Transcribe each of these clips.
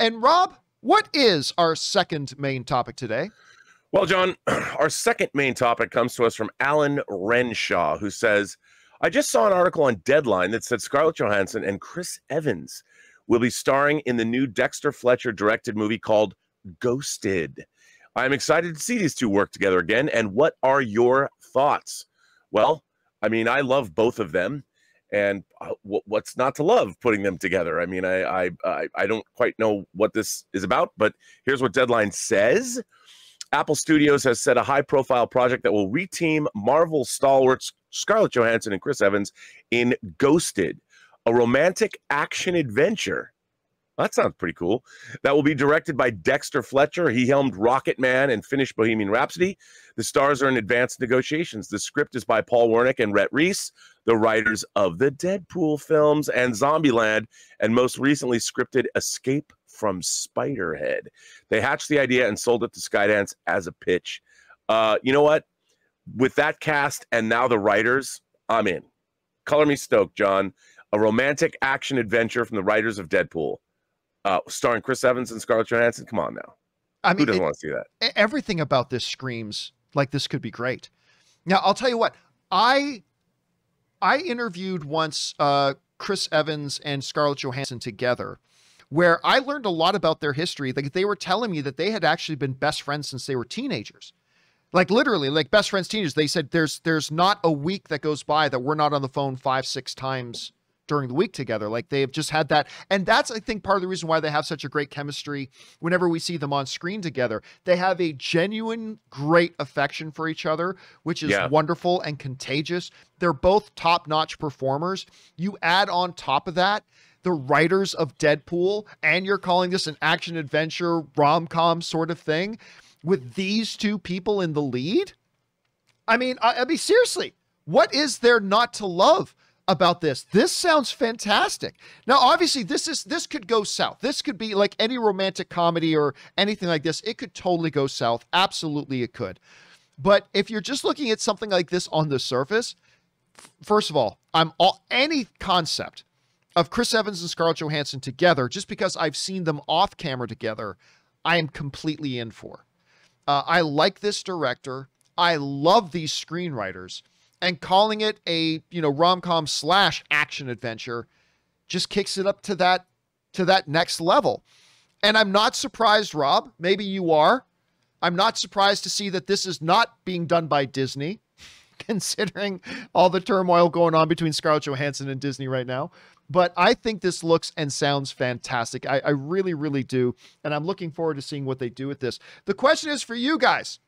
And Rob, what is our second main topic today? Well, John, our second main topic comes to us from Alan Renshaw, who says, I just saw an article on Deadline that said Scarlett Johansson and Chris Evans will be starring in the new Dexter Fletcher directed movie called Ghosted. I'm excited to see these two work together again. And what are your thoughts? Well, I mean, I love both of them and uh, what's not to love putting them together. I mean, I, I I don't quite know what this is about, but here's what Deadline says. Apple Studios has set a high-profile project that will reteam Marvel stalwarts Scarlett Johansson and Chris Evans in Ghosted, a romantic action adventure that sounds pretty cool. That will be directed by Dexter Fletcher. He helmed Rocket Man and finished Bohemian Rhapsody. The stars are in advanced negotiations. The script is by Paul Wernick and Rhett Reese, the writers of the Deadpool films and Zombieland, and most recently scripted Escape from Spiderhead. They hatched the idea and sold it to Skydance as a pitch. Uh, you know what? With that cast and now the writers, I'm in. Color me stoked, John. A romantic action adventure from the writers of Deadpool uh, starring Chris Evans and Scarlett Johansson. Come on now. I mean, Who doesn't it, want to see that? Everything about this screams like this could be great. Now, I'll tell you what, I I interviewed once uh, Chris Evans and Scarlett Johansson together, where I learned a lot about their history. Like they were telling me that they had actually been best friends since they were teenagers. Like literally, like best friends teenagers. They said there's there's not a week that goes by that we're not on the phone five, six times during the week together. Like they have just had that. And that's, I think, part of the reason why they have such a great chemistry whenever we see them on screen together. They have a genuine, great affection for each other, which is yeah. wonderful and contagious. They're both top notch performers. You add on top of that, the writers of Deadpool, and you're calling this an action adventure rom com sort of thing with these two people in the lead? I mean, I, I mean, seriously, what is there not to love? about this. This sounds fantastic. Now, obviously, this is this could go south. This could be like any romantic comedy or anything like this. It could totally go south. Absolutely, it could. But if you're just looking at something like this on the surface, f- first of all, I'm all any concept of Chris Evans and Scarlett Johansson together, just because I've seen them off camera together, I am completely in for. Uh, I like this director. I love these screenwriters and calling it a you know rom-com slash action adventure just kicks it up to that to that next level and i'm not surprised rob maybe you are i'm not surprised to see that this is not being done by disney considering all the turmoil going on between scarlett johansson and disney right now but i think this looks and sounds fantastic I, I really really do and i'm looking forward to seeing what they do with this the question is for you guys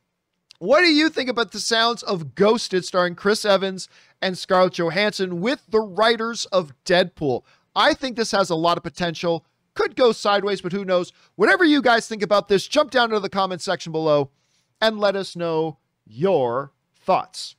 what do you think about the sounds of Ghosted starring Chris Evans and Scarlett Johansson with the writers of Deadpool? I think this has a lot of potential. Could go sideways, but who knows? Whatever you guys think about this, jump down into the comment section below and let us know your thoughts.